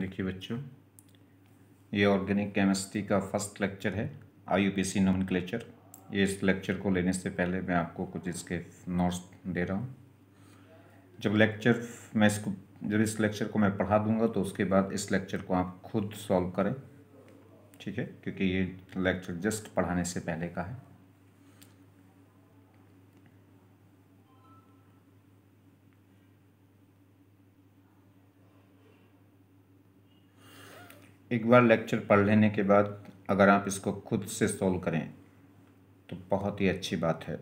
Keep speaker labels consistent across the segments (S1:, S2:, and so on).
S1: देखिए बच्चों ये ऑर्गेनिक केमिस्ट्री का फर्स्ट लेक्चर है आई यू पी सी ये इस लेक्चर को लेने से पहले मैं आपको कुछ इसके नोट्स दे रहा हूँ जब लेक्चर मैं इसको जब इस लेक्चर को मैं पढ़ा दूंगा तो उसके बाद इस लेक्चर को आप खुद सॉल्व करें ठीक है क्योंकि ये लेक्चर जस्ट पढ़ाने से पहले का है एक बार लेक्चर पढ़ लेने के बाद अगर आप इसको खुद से सोल्व करें तो बहुत ही अच्छी बात है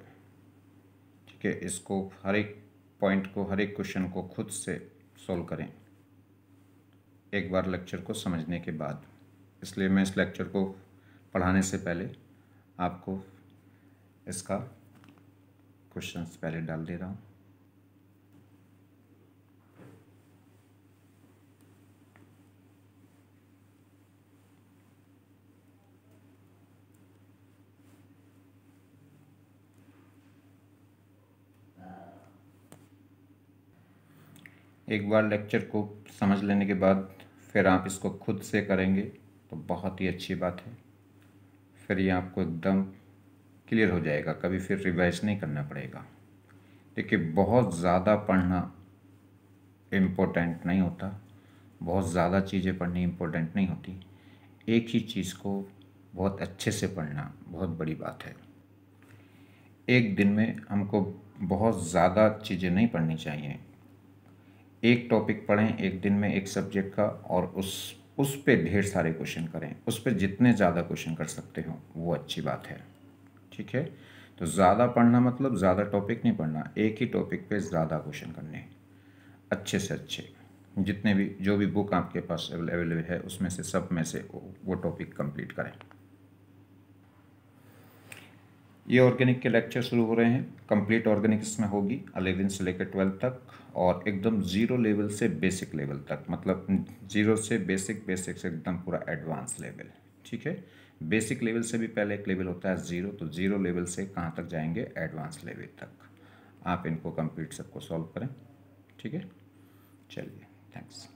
S1: ठीक है इसको हर एक पॉइंट को हर एक क्वेश्चन को खुद से सोल्व करें एक बार लेक्चर को समझने के बाद इसलिए मैं इस लेक्चर को पढ़ाने से पहले आपको इसका क्वेश्चंस पहले डाल दे रहा हूँ एक बार लेक्चर को समझ लेने के बाद फिर आप इसको खुद से करेंगे तो बहुत ही अच्छी बात है फिर ये आपको एकदम क्लियर हो जाएगा कभी फिर रिवाइज नहीं करना पड़ेगा देखिए बहुत ज़्यादा पढ़ना इम्पोर्टेंट नहीं होता बहुत ज़्यादा चीज़ें पढ़नी इम्पोर्टेंट नहीं होती एक ही चीज़ को बहुत अच्छे से पढ़ना बहुत बड़ी बात है एक दिन में हमको बहुत ज़्यादा चीज़ें नहीं पढ़नी चाहिए एक टॉपिक पढ़ें एक दिन में एक सब्जेक्ट का और उस उस पर ढेर सारे क्वेश्चन करें उस पर जितने ज़्यादा क्वेश्चन कर सकते हो वो अच्छी बात है ठीक है तो ज़्यादा पढ़ना मतलब ज़्यादा टॉपिक नहीं पढ़ना एक ही टॉपिक पे ज़्यादा क्वेश्चन करने अच्छे से अच्छे जितने भी जो भी बुक आपके पास अवेलेबल है उसमें से सब में से वो टॉपिक कंप्लीट करें ये ऑर्गेनिक के लेक्चर शुरू हो रहे हैं कंप्लीट ऑर्गेनिक इसमें होगी अलेवन से लेकर ट्वेल्थ तक और एकदम ज़ीरो लेवल से बेसिक लेवल तक मतलब ज़ीरो से बेसिक बेसिक से एकदम पूरा एडवांस लेवल ठीक है बेसिक लेवल से भी पहले एक लेवल होता है ज़ीरो तो ज़ीरो लेवल से कहाँ तक जाएंगे एडवांस लेवल तक आप इनको कंप्लीट सबको सॉल्व करें ठीक है चलिए थैंक्स